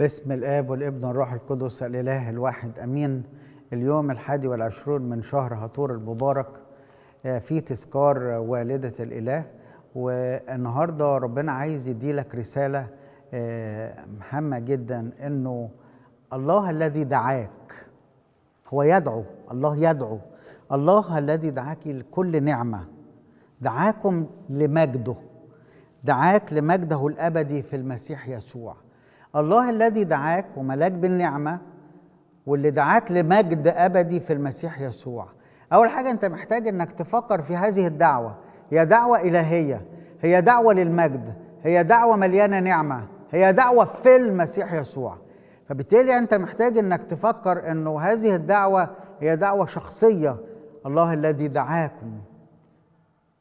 باسم الآب والابن والروح القدس الإله الواحد أمين اليوم الحادي والعشرون من شهر هطور المبارك آه، في تذكار والدة الإله والنهاردة ربنا عايز يديلك رسالة آه، مهمة جدا أنه الله الذي دعاك هو يدعو الله يدعو الله الذي دعاك لكل نعمة دعاكم لمجده دعاك لمجده الأبدي في المسيح يسوع الله الذي دعاك وملاك بالنعمة واللي دعاك لمجد أبدي في المسيح يسوع أول حاجة أنت محتاج أنك تفكر في هذه الدعوة هي دعوة إلهية هي دعوة للمجد هي دعوة مليانة نعمة هي دعوة في المسيح يسوع فبالتالي أنت محتاج أنك تفكر أنه هذه الدعوة هي دعوة شخصية الله الذي دعاكم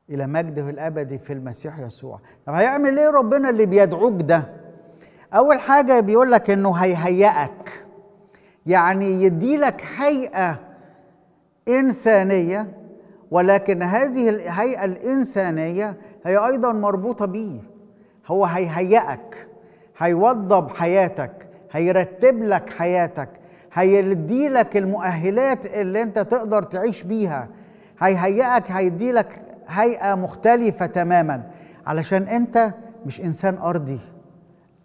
إلى مجده الأبدي في المسيح يسوع طب هيعمل إيه ربنا اللي بيدعوك ده اول حاجه بيقول لك انه هيهيئك يعني يديلك هيئه انسانيه ولكن هذه الهيئه الانسانيه هي ايضا مربوطه بيه هو هيهيئك هيوضب حياتك هيرتب لك حياتك هيديلك المؤهلات اللي انت تقدر تعيش بيها هيهيئك هيديلك هيئه مختلفه تماما علشان انت مش انسان ارضي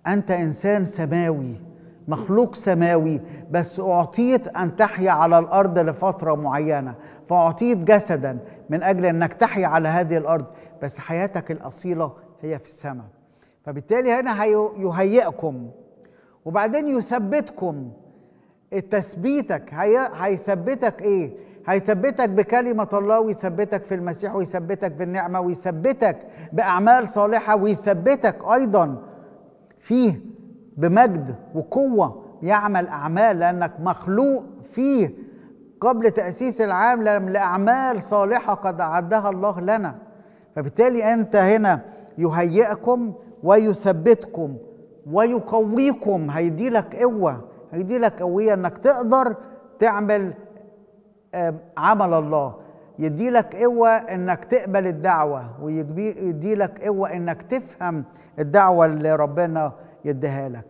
انت انسان سماوي مخلوق سماوي بس اعطيت ان تحيا على الارض لفتره معينه فاعطيت جسدا من اجل انك تحيا على هذه الارض بس حياتك الاصيله هي في السماء فبالتالي هنا هيهيئكم وبعدين يثبتكم تثبيتك هيثبتك ايه هيثبتك بكلمة الله ويثبتك في المسيح ويثبتك في النعمة ويثبتك بأعمال صالحة ويثبتك أيضا فيه بمجد وقوة يعمل أعمال لأنك مخلوق فيه قبل تأسيس العالم لأعمال صالحة قد أعدها الله لنا فبالتالي أنت هنا يهيئكم ويثبتكم ويقويكم هيديلك قوة هيديلك قوية أنك تقدر تعمل عمل الله يديلك قوة انك تقبل الدعوة ويديلك قوة انك تفهم الدعوة اللي ربنا يديها لك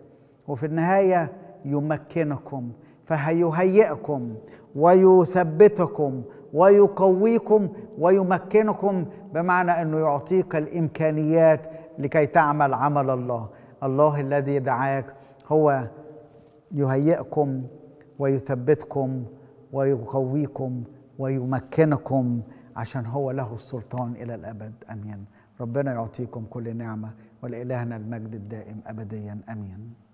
وفي النهاية يمكنكم فهيهيئكم ويثبتكم ويقويكم ويمكنكم بمعنى انه يعطيك الامكانيات لكي تعمل عمل الله الله الذي دعاك هو يهيئكم ويثبتكم ويقويكم ويمكنكم عشان هو له السلطان إلى الأبد أمين ربنا يعطيكم كل نعمة ولإلهنا المجد الدائم أبديا أمين